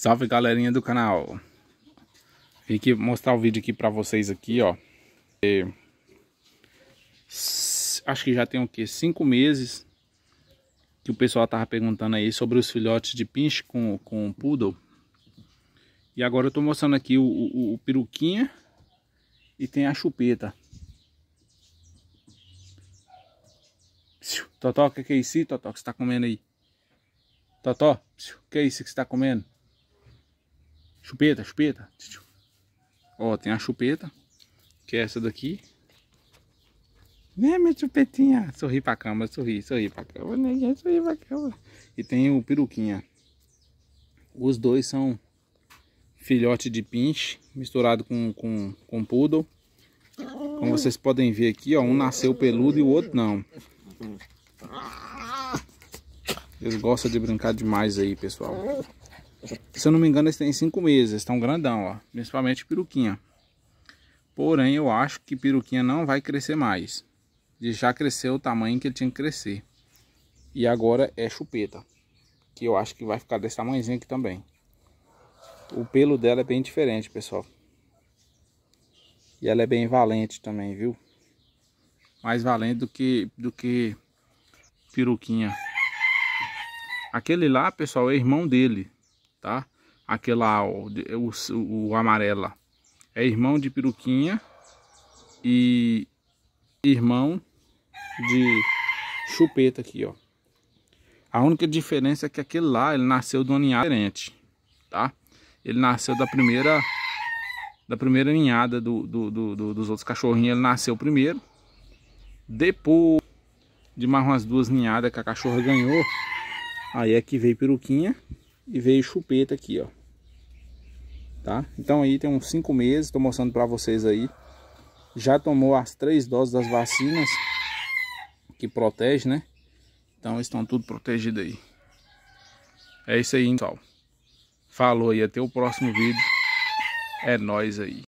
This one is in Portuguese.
Salve galerinha do canal Vim aqui mostrar o vídeo aqui pra vocês aqui, ó e... Acho que já tem o que? Cinco meses Que o pessoal tava perguntando aí sobre os filhotes de pinche com, com poodle E agora eu tô mostrando aqui o, o, o peruquinha E tem a chupeta Totó, o que, que é isso, Totó, que você tá comendo aí? Totó, o que é isso que você tá comendo? Chupeta, chupeta. Ó, tem a chupeta, que é essa daqui. Né, minha chupetinha? Sorri pra cama, sorri, sorri pra cama, ninguém sorri pra cama. E tem o peruquinha. Os dois são filhote de pinche misturado com, com, com poodle. Como vocês podem ver aqui, ó, um nasceu peludo e o outro não. Eles gostam de brincar demais aí, pessoal. Se eu não me engano, eles têm cinco meses, eles estão grandão, ó. Principalmente peruquinha. Porém, eu acho que peruquinha não vai crescer mais. Ele já cresceu o tamanho que ele tinha que crescer. E agora é chupeta. Que eu acho que vai ficar desse tamanhozinho aqui também. O pelo dela é bem diferente, pessoal. E ela é bem valente também, viu? Mais valente do que, do que peruquinha. Aquele lá, pessoal, é irmão dele tá? Aquela, o, o, o amarela. É irmão de peruquinha e irmão de chupeta aqui, ó. A única diferença é que aquele lá, ele nasceu de uma ninhada diferente, tá? Ele nasceu da primeira da primeira ninhada do, do, do, do dos outros cachorrinhos, ele nasceu primeiro. Depois de mais umas duas ninhadas que a cachorra ganhou, aí é que veio peruquinha e veio chupeta aqui, ó. Tá? Então aí tem uns 5 meses, tô mostrando para vocês aí. Já tomou as três doses das vacinas que protege, né? Então estão tudo protegido aí. É isso aí, pessoal. Falou e até o próximo vídeo. É nós aí.